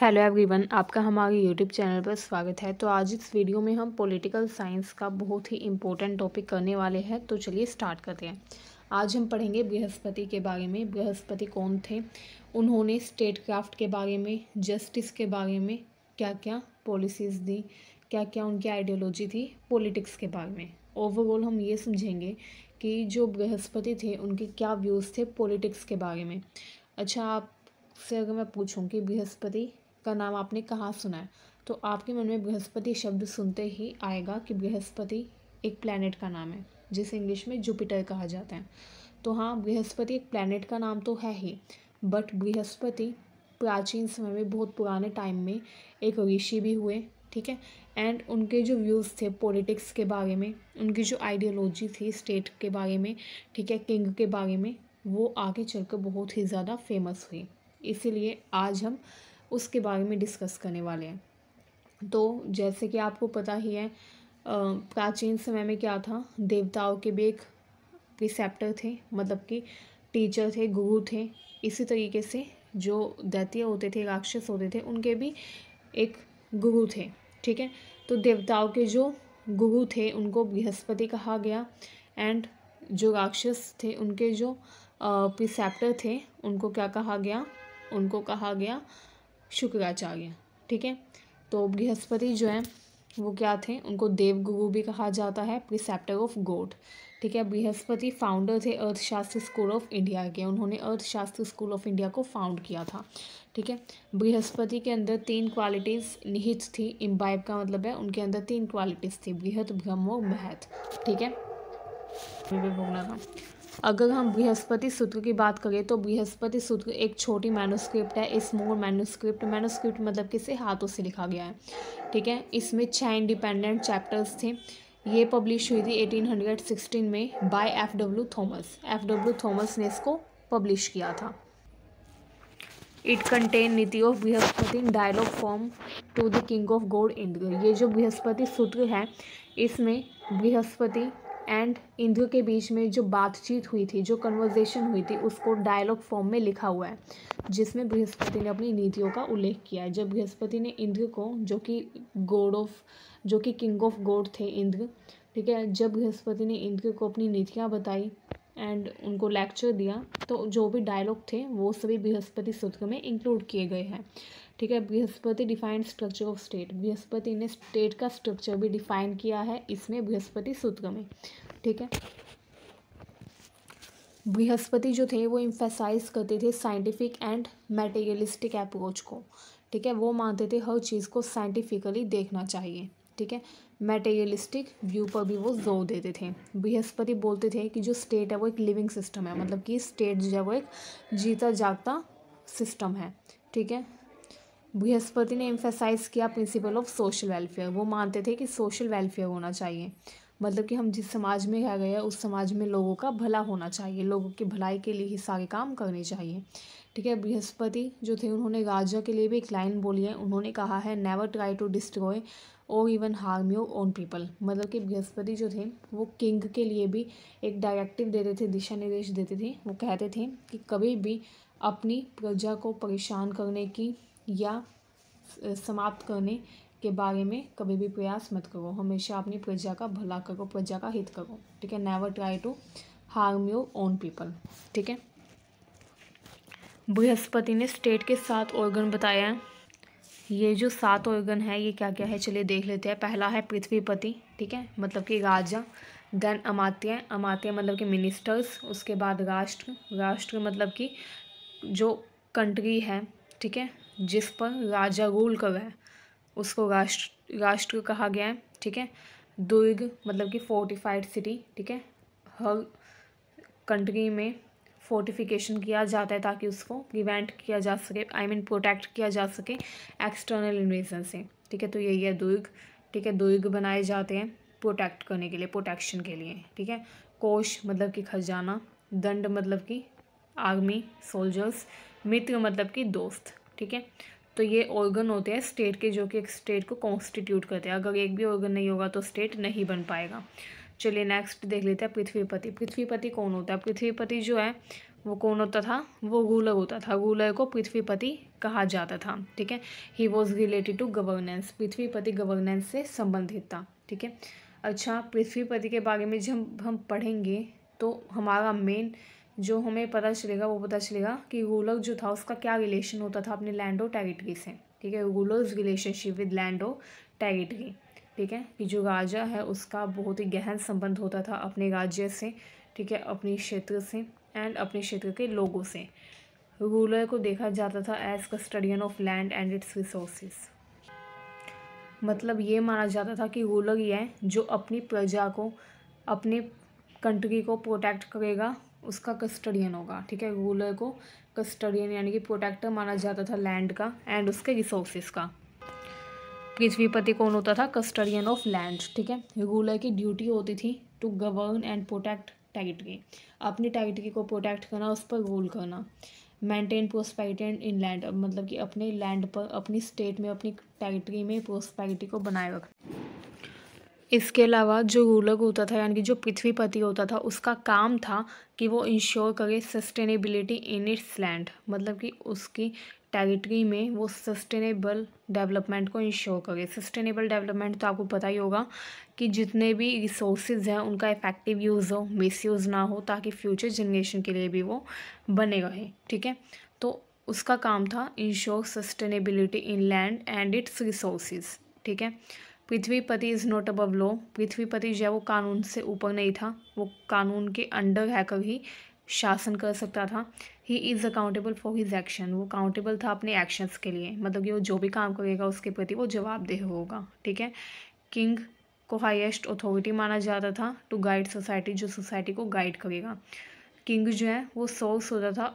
hello everyone आपका हमारे YouTube channel पर स्वागत है तो आज इस वीडियो में हम पॉलिटिकल साइंस का बहुत ही इम्पोर्टेंट टॉपिक करने वाले हैं तो चलिए स्टार्ट करते हैं आज हम पढ़ेंगे बृहस्पति के बारे में बृहस्पति कौन थे उन्होंने स्टेट क्राफ्ट के बारे में जस्टिस के बारे में क्या क्या पॉलिसीज़ दी क्या क्या उनकी आइडियोलॉजी थी पॉलिटिक्स के बारे में ओवरऑल हम ये समझेंगे कि जो बृहस्पति थे उनके क्या व्यूज़ थे पॉलिटिक्स के बारे में अच्छा आप से अगर मैं पूछूं कि बृहस्पति का नाम आपने कहाँ सुना है तो आपके मन में बृहस्पति शब्द सुनते ही आएगा कि बृहस्पति एक प्लानट का नाम है जिसे इंग्लिश में जुपिटर कहा जाता है तो हाँ बृहस्पति एक प्लानट का नाम तो है ही बट बृहस्पति प्राचीन समय में बहुत पुराने टाइम में एक ऋषि भी हुए ठीक है एंड उनके जो व्यूज़ थे पॉलिटिक्स के बारे में उनकी जो आइडियोलॉजी थी स्टेट के बारे में ठीक है किंग के बारे में वो आगे चलकर बहुत ही ज़्यादा फेमस हुई इसीलिए आज हम उसके बारे में डिस्कस करने वाले हैं तो जैसे कि आपको पता ही है प्राचीन समय में क्या था देवताओं के भी एक प्रिसेप्टर थे मतलब कि टीचर थे गुरु थे इसी तरीके से जो दैत्य होते थे राक्षस होते थे उनके भी एक गुरु थे ठीक है तो देवताओं के जो गुरु थे उनको बृहस्पति कहा गया एंड जो राक्षस थे उनके जो प्रिसेप्टर थे उनको क्या कहा गया उनको कहा गया शुक्राचार्य ठीक है तो बृहस्पति जो है वो क्या थे उनको देवगुरु भी कहा जाता है प्रिसेप्टर ऑफ गोड ठीक है बृहस्पति फाउंडर थे अर्थशास्त्र स्कूल ऑफ इंडिया के उन्होंने अर्थशास्त्र स्कूल ऑफ इंडिया को फाउंड किया था ठीक है बृहस्पति के अंदर तीन क्वालिटीज़ निहित थी इम्बाइब का मतलब है उनके अंदर तीन क्वालिटीज़ थी बृहत ब्रह्म और महत ठीक है भोगना था अगर हम बृहस्पति सूत्र की बात करें तो बृहस्पति सूत्र एक छोटी मैनुस्क्रिप्ट है इस मोर मैनुस्क्रिप्ट मैनुस्क्रिप्ट मतलब किसे हाथों से लिखा गया है ठीक है इसमें छः इंडिपेंडेंट चैप्टर्स थे ये पब्लिश हुई थी 1816 में by F W Thomas F W Thomas ने इसको पब्लिश किया था it contain niti of Brihaspati in dialogue form to the king of god Indra ये जो बृहस्पति सूत्र है इसमें बृहस्पति एंड इंदु के बीच में जो बातचीत हुई थी जो कन्वर्जेशन हुई थी उसको डायलॉग फॉर्म में लिखा हुआ है जिसमें बृहस्पति ने अपनी नीतियों का उल्लेख किया है जब बृहस्पति ने इंद्र को जो कि गॉड ऑफ जो कि किंग ऑफ गॉड थे इंद्र ठीक है जब बृहस्पति ने इंद्र को अपनी नीतियाँ बताई एंड उनको लेक्चर दिया तो जो भी डायलॉग थे वो सभी बृहस्पति सूत्र में इंक्लूड किए गए हैं ठीक है Brihaspati defined structure of state Brihaspati ने स्टेट का स्ट्रक्चर भी डिफाइन किया है इसमें बृहस्पति सूत्र में ठीक है बृहस्पति जो थे वो इम्फेसाइज करते थे साइंटिफिक एंड मेटेरियलिस्टिक अप्रोच को ठीक है वो मानते थे हर चीज़ को साइंटिफिकली देखना चाहिए ठीक है मेटेरियलिस्टिक व्यू पर भी वो जोर देते थे बृहस्पति बोलते थे कि जो स्टेट है वो एक लिविंग सिस्टम है मतलब कि स्टेट जो है वो एक जीता जागता सिस्टम है ठीक है बृहस्पति ने एम्फेसाइज किया प्रिंसिपल ऑफ सोशल वेलफेयर वो मानते थे कि सोशल वेलफेयर होना चाहिए मतलब कि हम जिस समाज में रह गए उस समाज में लोगों का भला होना चाहिए लोगों की भलाई के लिए ही सारे काम करने चाहिए ठीक है बृहस्पति जो थे उन्होंने राजा के लिए भी एक लाइन बोली है उन्होंने कहा है नेवर ट्राई टू डिस्ट्रॉय और even harm your own people मतलब कि बृहस्पति जो थे वो किंग के लिए भी एक डायरेक्टिव देते थे दिशा निर्देश देते थे वो कहते थे कि कभी भी अपनी प्रजा को परेशान करने की या समाप्त करने के बारे में कभी भी प्रयास मत करो हमेशा अपनी प्रजा का भला करो प्रजा का हित करो ठीक है never try to harm your own people ठीक है बृहस्पति ने स्टेट के सात ऑर्गन बताया है ये जो सात ऑर्गन है ये क्या क्या है चलिए देख लेते हैं पहला है पृथ्वीपति ठीक है मतलब कि राजा देन अमात्य अमात्य मतलब कि मिनिस्टर्स उसके बाद राष्ट्र राष्ट्र मतलब कि जो कंट्री है ठीक है जिस पर राजा रूल कर रहा है उसको राष्ट्र राष्ट्र कहा गया है ठीक है दुर्ग मतलब कि फोर्टिफाइड सिटी ठीक है हर कंट्री में फोर्टिफिकेशन किया जाता है ताकि उसको प्रिवेंट किया जा सके आई मीन प्रोटेक्ट किया जा सके एक्सटर्नल इन्वेजन से ठीक है तो यही है दुर्ग ठीक है दुर्ग बनाए जाते हैं प्रोटेक्ट करने के लिए प्रोटेक्शन के लिए ठीक है कोश मतलब कि खजाना दंड मतलब कि आर्मी सोल्जर्स मित्र मतलब कि दोस्त ठीक है तो ये ऑर्गन होते हैं स्टेट के जो कि एक स्टेट को कॉन्स्टिट्यूट करते हैं अगर एक भी ऑर्गन नहीं होगा तो स्टेट नहीं बन पाएगा चलिए नेक्स्ट देख लेते हैं पृथ्वीपति पृथ्वीपति कौन होता है पृथ्वीपति जो है वो कौन होता था वो रूलर होता था रूलर को पृथ्वीपति कहा जाता था ठीक है he was related to governance Prithvipati governance से संबंधित था ठीक है अच्छा पृथ्वीपति के बारे में जब हम पढ़ेंगे तो हमारा मेन जो हमें पता चलेगा वो पता चलेगा कि गोलक जो था उसका क्या रिलेशन होता था अपने लैंडो टैगेटगी से ठीक है गोलक रिलेशनशिप विद लैंडो टैगेटगी ठीक है कि जो राजा है उसका बहुत ही गहन संबंध होता था अपने राज्य से ठीक है अपने क्षेत्र से एंड अपने क्षेत्र के लोगों से रूलर को देखा जाता था as custodian of land and its resources मतलब ये माना जाता था कि रूलर ही है जो अपनी प्रजा को अपने कंट्री को प्रोटेक्ट करेगा उसका कस्टडियन होगा ठीक है रूलर को कस्टडियन यानी कि प्रोटेक्टर माना जाता था लैंड का एंड उसके रिसोर्सेज का पृथ्वीपति कौन होता था कस्टडियन ऑफ लैंड ठीक है रूलर की ड्यूटी होती थी to govern and protect territory अपनी टेरिटरी को प्रोटेक्ट करना उस पर रूल करना maintain prosperity and in land मतलब कि अपने लैंड पर अपनी स्टेट में अपनी टेरिटरी में प्रोस्पैरिटी को बनाए रखना इसके अलावा जो रूलर होता था यानी कि जो पृथ्वीपति होता था उसका काम था कि वो इंश्योर करे सस्टेनेबिलिटी इन इट्स लैंड मतलब कि उसकी टेरिटरी में वो सस्टेनेबल डेवलपमेंट को इंश्योर करे सस्टेनेबल डेवलपमेंट तो आपको पता ही होगा कि जितने भी रिसोर्सेज हैं उनका इफ़ेक्टिव यूज़ हो यूज़ ना हो ताकि फ्यूचर जनरेशन के लिए भी वो बने रहे ठीक है तो उसका काम था ensure sustainability in land and its resources ठीक है Prithvipati is not above law Prithvipati जो है वो कानून से ऊपर नहीं था वो कानून के अंडर है ही शासन कर सकता था he is accountable for his action वो अकाउंटेबल था अपने एक्शंस के लिए मतलब कि वो जो भी काम करेगा उसके प्रति वो जवाबदेह होगा ठीक है किंग को हाइएस्ट अथॉरिटी माना जाता था टू गाइड सोसाइटी जो सोसाइटी को गाइड करेगा किंग जो है वो सोर्स होता था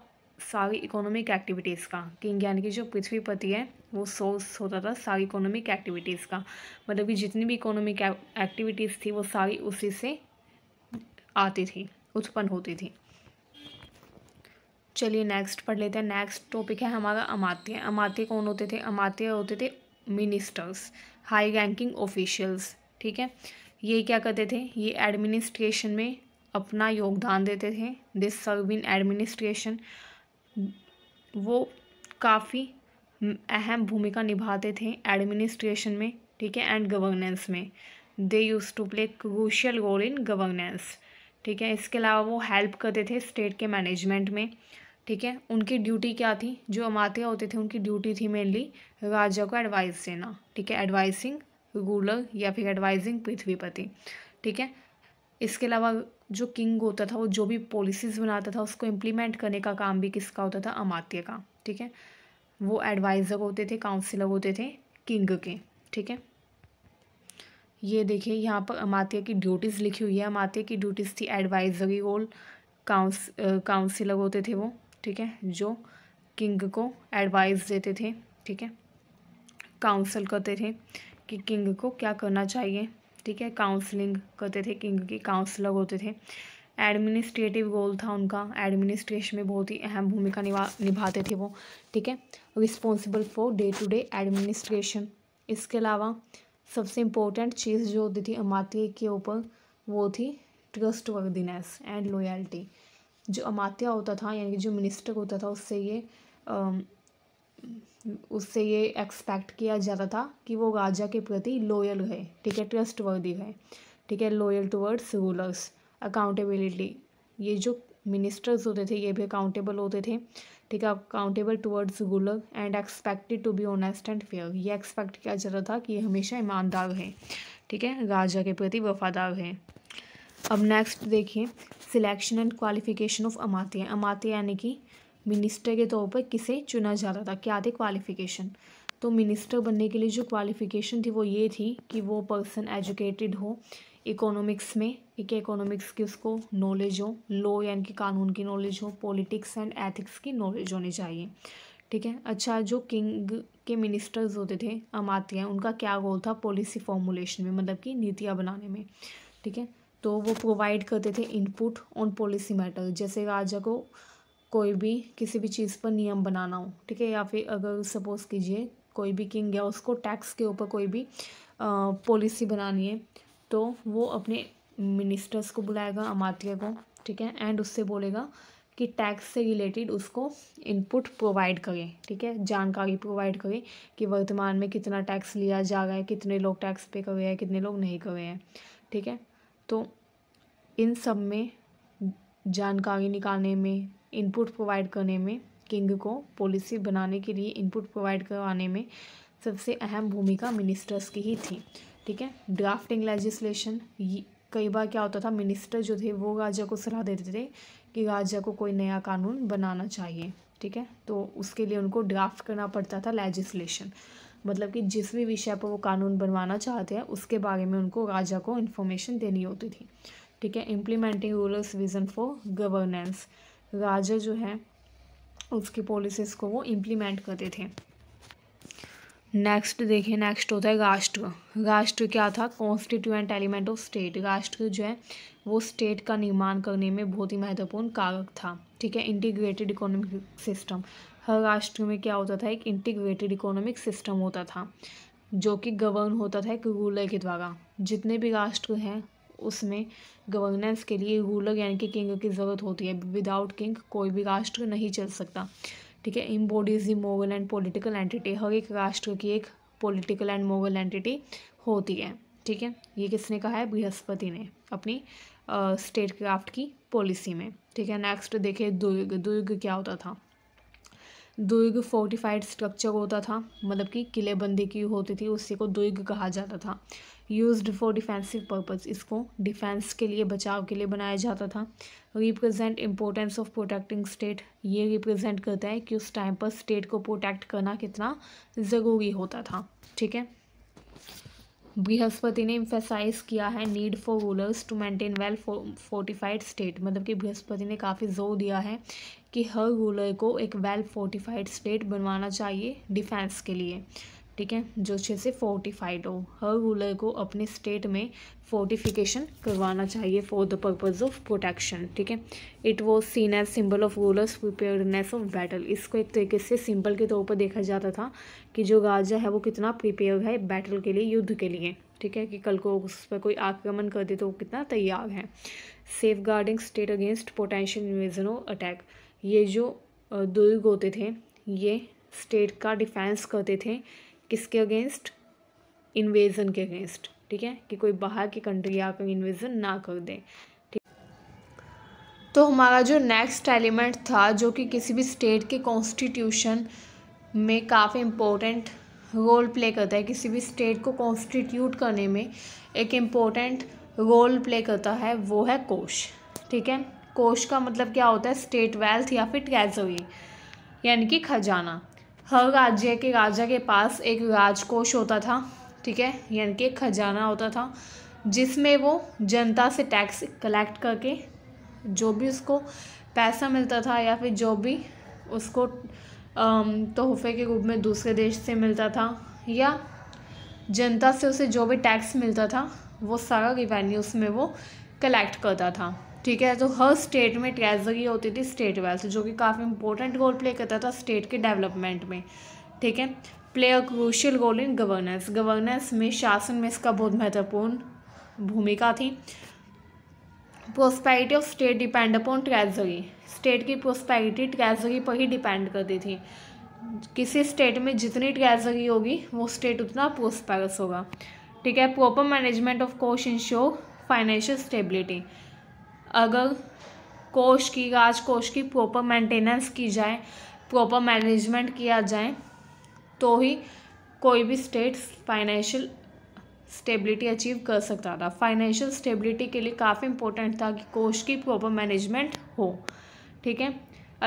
सारी इकोनॉमिक एक्टिविटीज़ का किंग यानी कि जो पृथ्वी पति है वो सोर्स होता था सारी इकोनॉमिक एक्टिविटीज़ का मतलब कि जितनी भी इकोनॉमिक एक्टिविटीज़ थी वो सारी उसी से आती थी उत्पन्न होती थी चलिए नेक्स्ट पढ़ लेते हैं नेक्स्ट टॉपिक है हमारा अमात्य अमात्य कौन होते थे अमात्य होते थे मिनिस्टर्स हाई रैंकिंग ऑफिशियल्स ठीक है ये क्या करते थे ये एडमिनिस्ट्रेशन में अपना योगदान देते थे दिस सर्विन एडमिनिस्ट्रेशन वो काफ़ी अहम भूमिका निभाते थे एडमिनिस्ट्रेशन में ठीक है एंड गवर्नेंस में they use to play crucial role in governance ठीक है इसके अलावा वो हेल्प करते थे स्टेट के मैनेजमेंट में ठीक है उनकी ड्यूटी क्या थी जो अमाते होते थे उनकी ड्यूटी थी मेनली राजा को एडवाइस देना ठीक है एडवाइसिंग रूलर या फिर एडवाइजिंग पृथ्वीपति ठीक है इसके अलावा जो किंग होता था वो जो भी पॉलिसीज़ बनाता था उसको इम्प्लीमेंट करने का काम भी किसका होता था अमात्य का ठीक है वो एडवाइज़र होते थे काउंसिलर होते थे किंग के ठीक है ये देखिए यहाँ पर अमात्य की ड्यूटीज़ लिखी हुई है अमात्य की ड्यूटीज़ थी एडवाइजरी रोल काउंस काउंसिलर होते थे वो ठीक है जो किंग को एडवाइस देते थे ठीक है काउंसिल करते थे कि किंग को क्या करना चाहिए ठीक है काउंसलिंग करते थे क्योंकि काउंसलर होते थे एडमिनिस्ट्रेटिव गोल था उनका एडमिनिस्ट्रेशन में बहुत ही अहम भूमिका निभा निभाते थे वो ठीक है responsible for day to day administration इसके अलावा सबसे इम्पोर्टेंट चीज़ जो होती थी अमात्या के ऊपर वो थी ट्रस्ट वर्दीनेस एंड लॉयल्टी जो अमात्या होता था यानी कि जो मिनिस्टर होता था उससे ये उससे ये एक्सपेक्ट किया जाता था कि वो राजा के प्रति लॉयल रहे ठीक है ट्रस्ट वर्दी रहे ठीक है लॉयल टूवर्ड्स रूलर्स अकाउंटेबिलिटी ये जो मिनिस्टर्स होते थे ये भी अकाउंटेबल होते थे ठीक है accountable towards ruler and expected to be honest and fair ये एक्सपेक्ट किया जाता था कि ये हमेशा ईमानदार है ठीक है राजा के प्रति वफादार है अब नेक्स्ट देखिए सिलेक्शन एंड क्वालिफिकेशन ऑफ अमातियाँ अमातिया यानी कि मिनिस्टर के तौर पर किसे चुना जाता था क्या थे क्वालिफ़िकेशन तो मिनिस्टर बनने के लिए जो क्वालिफ़िकेशन थी वो ये थी कि वो पर्सन एजुकेटेड हो इकोनॉमिक्स में एक इकोनॉमिक्स की उसको नॉलेज हो लॉ यानी कि कानून की नॉलेज हो पॉलिटिक्स एंड एथिक्स की नॉलेज होनी चाहिए ठीक है अच्छा जो किंग के मिनिस्टर्स होते थे अमात्या उनका क्या गोल था पॉलिसी फॉर्मुलेशन में मतलब कि नीतियाँ बनाने में ठीक है तो वो प्रोवाइड करते थे इनपुट ऑन पॉलिसी मैटर जैसे राजा को कोई भी किसी भी चीज़ पर नियम बनाना हो ठीक है या फिर अगर सपोज़ कीजिए कोई भी किंग है उसको टैक्स के ऊपर कोई भी पॉलिसी बनानी है तो वो अपने मिनिस्टर्स को बुलाएगा अमात्या को ठीक है एंड उससे बोलेगा कि टैक्स से रिलेटेड उसको इनपुट प्रोवाइड करें ठीक है जानकारी प्रोवाइड करें कि वर्तमान में कितना टैक्स लिया जा रहा है कितने लोग टैक्स पे कर रहे हैं कितने लोग नहीं कर रहे हैं ठीक है तो इन सब में जानकारी निकालने में इनपुट प्रोवाइड करने में किंग को पॉलिसी बनाने के लिए इनपुट प्रोवाइड करवाने में सबसे अहम भूमिका मिनिस्टर्स की ही थी ठीक है ड्राफ्टिंग लेजिस्लेशन कई बार क्या होता था मिनिस्टर जो थे वो राजा को सलाह देते थे कि राजा को कोई नया कानून बनाना चाहिए ठीक है तो उसके लिए उनको ड्राफ्ट करना पड़ता था लेजिस्लेशन मतलब कि जिस भी विषय पर वो कानून बनवाना चाहते हैं उसके बारे में उनको राजा को इन्फॉर्मेशन देनी होती थी ठीक है implementing rulers vision for governance राजा जो है उसकी पॉलिसीज़ को वो इम्प्लीमेंट करते थे नेक्स्ट देखें नेक्स्ट होता है राष्ट्र राष्ट्र क्या था कॉन्स्टिट्यूएंट एलिमेंट ऑफ स्टेट राष्ट्र जो है वो स्टेट का निर्माण करने में बहुत ही महत्वपूर्ण कारक था ठीक है इंटीग्रेटेड इकोनॉमिक सिस्टम हर राष्ट्र में क्या होता था एक इंटीग्रेटेड इकोनॉमिक सिस्टम होता था जो कि गवर्न होता था एक रूलर के द्वारा जितने भी राष्ट्र हैं उसमें गवर्नेंस के लिए रूलर यानी कि किंग की ज़रूरत होती है विदाउट किंग कोई भी राष्ट्र नहीं चल सकता ठीक है bodies the mogul and political entity हर एक राष्ट्र की एक पोलिटिकल एंड मोगल एंटिटी होती है ठीक है ये किसने कहा है बृहस्पति ने अपनी स्टेट क्राफ्ट की पॉलिसी में ठीक है नेक्स्ट देखिए दुर्ग दुर्ग क्या होता था दुर्ग फोर्टिफाइड स्ट्रक्चर होता था मतलब कि किलेबंदी की होती थी उसी को दुर्ग कहा जाता था यूज्ड फॉर डिफेंसिव पर्पज़ इसको डिफेंस के लिए बचाव के लिए बनाया जाता था represent importance of protecting state ये रिप्रेजेंट करता है कि उस टाइम पर स्टेट को प्रोटेक्ट करना कितना ज़रूरी होता था ठीक है बृहस्पति ने इम्फेसाइज किया है need for rulers to maintain well fortified state मतलब कि बृहस्पति ने काफ़ी जोर दिया है कि हर रूलर को एक वेल फोर्टिफाइड स्टेट बनवाना चाहिए डिफेंस के लिए ठीक है जो अच्छे से फोर्टिफाइड हो हर रूलर को अपने स्टेट में फोर्टिफिकेशन करवाना चाहिए for the purpose of protection ठीक है it was seen as symbol of rulers preparedness of battle इसको एक तरीके से सिंबल के तौर पर देखा जाता था कि जो राजा है वो कितना प्रिपेयर है बैटल के लिए युद्ध के लिए ठीक है कि कल को उस पर कोई आक्रमण कर दे तो वो कितना तैयार है safeguarding state against potential इन्वेजनों अटैक ये जो दुर्ग होते थे ये स्टेट का डिफेंस करते थे किसके अगेंस्ट इन्वेज़न के अगेंस्ट ठीक है कि कोई बाहर की कंट्री आकर इन्वेज़न ना कर दे तो हमारा जो नेक्स्ट एलिमेंट था जो कि किसी भी स्टेट के कॉन्स्टिट्यूशन में काफ़ी इम्पोर्टेंट रोल प्ले करता है किसी भी स्टेट को कॉन्स्टिट्यूट करने में एक इम्पोर्टेंट रोल प्ले करता है वो है कोश ठीक है कोश का मतलब क्या होता है स्टेट वेल्थ या फिर ट्रेजरी यानी कि खजाना हर राज्य के राजा के पास एक राजकोष होता था ठीक है यानी कि खजाना होता था जिसमें वो जनता से टैक्स कलेक्ट करके जो भी उसको पैसा मिलता था या फिर जो भी उसको तोहफे के रूप में दूसरे देश से मिलता था या जनता से उसे जो भी टैक्स मिलता था वो सारा रिवेन्यू उसमें वो कलेक्ट करता था ठीक है तो हर स्टेट में ट्रेजरी होती थी स्टेट वेल्थ जो कि काफ़ी इंपॉर्टेंट रोल प्ले करता था स्टेट के डेवलपमेंट में ठीक है play a crucial role in governance governance में शासन में इसका बहुत महत्वपूर्ण भूमिका थी prosperity of state depend upon treasury state की प्रोस्पैरिटी ट्रेजरी पर ही डिपेंड करती थी किसी स्टेट में जितनी ट्रेजरी होगी वो स्टेट उतना प्रोस्पैरस होगा ठीक है proper management of kosh ensure financial stability अगर कोश की कोश की प्रॉपर मेंटेनेंस की जाए प्रॉपर मैनेजमेंट किया जाए तो ही कोई भी स्टेट फाइनेंशियल स्टेबिलिटी अचीव कर सकता था फाइनेंशियल स्टेबिलिटी के लिए काफ़ी इंपॉर्टेंट था कि कोश की प्रॉपर मैनेजमेंट हो ठीक है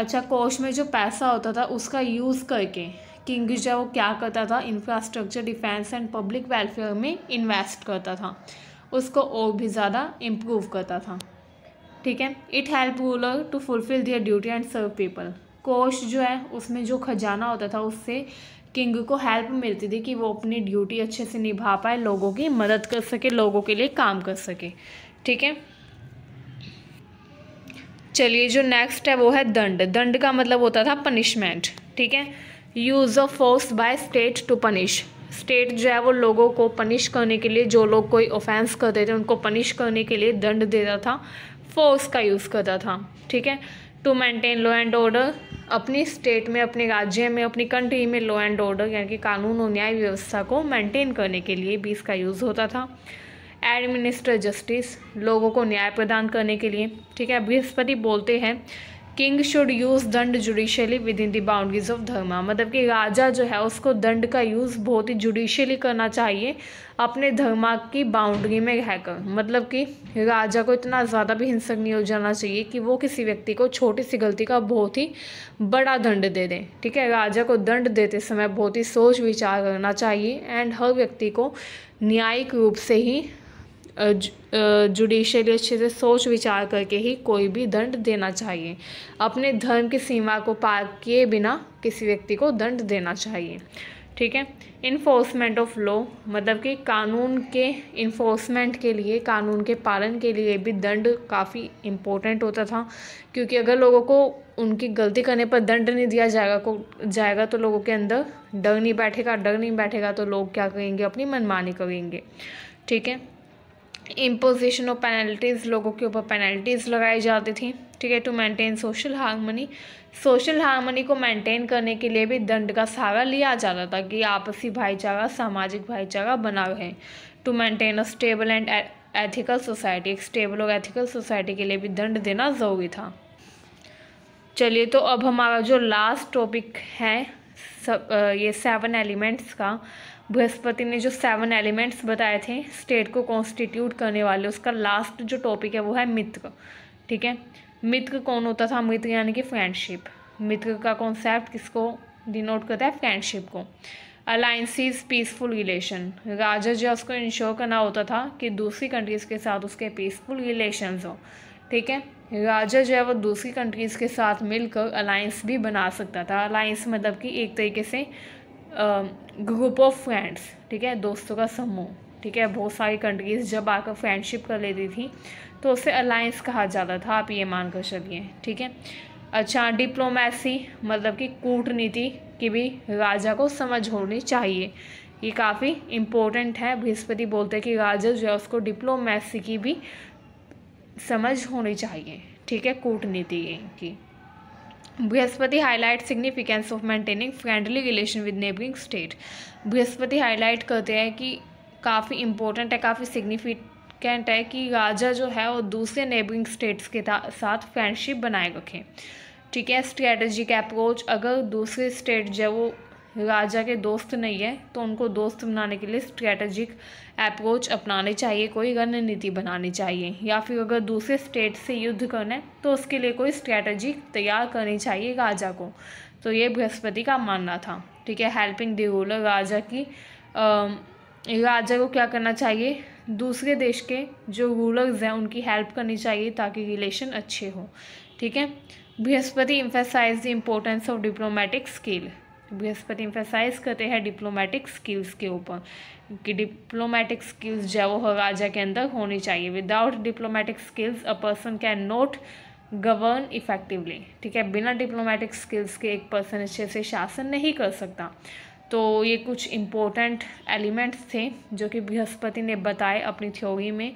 अच्छा कोश में जो पैसा होता था उसका यूज़ करके किंग जो वो क्या करता था infrastructure defence and public welfare में इन्वेस्ट करता था उसको और भी ज़्यादा इम्प्रूव करता था ठीक है it help ruler to fulfil their duty and serve people कोश जो है उसमें जो खजाना होता था उससे किंग को हेल्प मिलती थी कि वो अपनी ड्यूटी अच्छे से निभा पाए लोगों की मदद कर सके लोगों के लिए काम कर सके ठीक है चलिए जो नेक्स्ट है वो है दंड दंड का मतलब होता था पनिशमेंट ठीक है use of force by state to punish state जो है वो लोगों को पनिश करने के लिए जो लोग कोई ऑफेंस करते थे उनको पनिश करने के लिए दंड देता था फोर्स का यूज़ करता था ठीक है to maintain law and order अपनी स्टेट में अपने राज्य में अपनी कंट्री में लॉ एंड ऑर्डर यानी कि कानून और न्याय व्यवस्था को मेंटेन करने के लिए भी इसका यूज़ होता था एडमिनिस्ट्रेट जस्टिस लोगों को न्याय प्रदान करने के लिए ठीक है बृहस्पति बोलते हैं king should use danda judicially within the boundaries of dharma मतलब कि राजा जो है उसको दंड का यूज़ बहुत ही जुडिशियली करना चाहिए अपने धर्मा की बाउंड्री में रहकर मतलब कि राजा को इतना ज़्यादा भी हिंसक नहीं हो जाना चाहिए कि वो किसी व्यक्ति को छोटी सी गलती का बहुत ही बड़ा दंड दे दें ठीक है राजा को दंड देते समय बहुत ही सोच विचार करना चाहिए एंड हर व्यक्ति को न्यायिक रूप से ही जुडिशली अच्छे से सोच विचार करके ही कोई भी दंड देना चाहिए अपने धर्म की सीमा को पार किए बिना किसी व्यक्ति को दंड देना चाहिए ठीक है इन्फोर्समेंट ऑफ लॉ मतलब कि कानून के इन्फोर्समेंट के लिए कानून के पालन के लिए भी दंड काफ़ी इम्पोर्टेंट होता था क्योंकि अगर लोगों को उनकी गलती करने पर दंड नहीं दिया जाएगा को जाएगा तो लोगों के अंदर डर नहीं बैठेगा डर नहीं बैठेगा तो लोग क्या करेंगे अपनी मनमानी करेंगे ठीक है इम्पोजिशन ऑफ पेनल्टीज़ लोगों के ऊपर पेनल्टीज़ लगाई जाती थी ठीक है to maintain social harmony social harmony को मेंटेन करने के लिए भी दंड का सहारा लिया जाता था कि आपसी भाईचारा सामाजिक भाईचारा बना रहे to maintain a stable and ethical society एक स्टेबल और एथिकल सोसाइटी के लिए भी दंड देना ज़रूरी था चलिए तो अब हमारा जो लास्ट टॉपिक है सब ये सेवन एलिमेंट्स का बृहस्पति ने जो सेवन एलिमेंट्स बताए थे स्टेट को कॉन्स्टिट्यूट करने वाले उसका लास्ट जो टॉपिक है वो है मित्र ठीक है मित्र कौन होता था मित्र यानी कि फ्रेंडशिप मित्र का कॉन्सेप्ट किसको डिनोट करता है फ्रेंडशिप को अलाइंसिस पीसफुल रिलेशन राजा जो उसको इंश्योर करना होता था कि दूसरी कंट्रीज़ के साथ उसके पीसफुल रिलेशन हो ठीक है राजा जो है वो दूसरी कंट्रीज़ के साथ मिलकर अलायंस भी बना सकता था अलायंस मतलब कि एक तरीके से ग्रुप ऑफ फ्रेंड्स ठीक है दोस्तों का समूह ठीक है बहुत सारी कंट्रीज़ जब आकर फ्रेंडशिप कर लेती थी तो उसे अलायंस कहा जाता था आप ये मान कर चलिए ठीक है अच्छा डिप्लोमेसी मतलब कि कूटनीति की भी राजा को समझ होनी चाहिए ये काफ़ी इम्पोर्टेंट है बृहस्पति बोलते हैं कि राजा जो है उसको डिप्लोमेसी की भी समझ होनी चाहिए ठीक है कूटनीति की Brihaspati highlight significance of maintaining friendly relation with neighbouring state Brihaspati highlight करते हैं कि काफ़ी इंपॉर्टेंट है काफ़ी सिग्निफिकेंट है कि राजा जो है वो दूसरे नेबरिंग स्टेट्स के साथ फ्रेंडशिप बनाए रखें ठीक है स्ट्रेटजिक अप्रोच अगर दूसरे स्टेट जो वो राजा के दोस्त नहीं है तो उनको दोस्त बनाने के लिए स्ट्रेटजिक अप्रोच अपनाने चाहिए कोई रणनीति बनानी चाहिए या फिर अगर दूसरे स्टेट से युद्ध करना है तो उसके लिए कोई स्ट्रेटजिक तैयार करनी चाहिए राजा को तो ये बृहस्पति का मानना था ठीक है हेल्पिंग द रूलर राजा की आ, राजा को क्या करना चाहिए दूसरे देश के जो रूलर्स हैं उनकी हेल्प करनी चाहिए ताकि रिलेशन अच्छे हो ठीक है Brihaspati emphasize the importance of diplomatic skill Brihaspati emphasize करते हैं डिप्लोमेटिक स्किल्स के ऊपर कि डिप्लोमेटिक स्किल्स वो हर राजा के अंदर होनी चाहिए without diplomatic skills a person can not govern effectively ठीक है बिना डिप्लोमेटिक स्किल्स के एक पर्सन अच्छे से शासन नहीं कर सकता तो ये कुछ इम्पोर्टेंट एलिमेंट्स थे जो कि बृहस्पति ने बताए अपनी थ्योरी में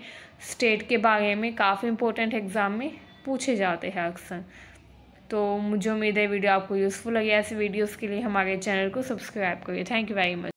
स्टेट के बारे में काफ़ी इम्पोर्टेंट एग्ज़ाम में पूछे जाते हैं अक्सर तो मुझे उम्मीद है वीडियो आपको यूज़फुल लगे ऐसे वीडियोस के लिए हमारे चैनल को सब्सक्राइब करिए थैंक यू वेरी मच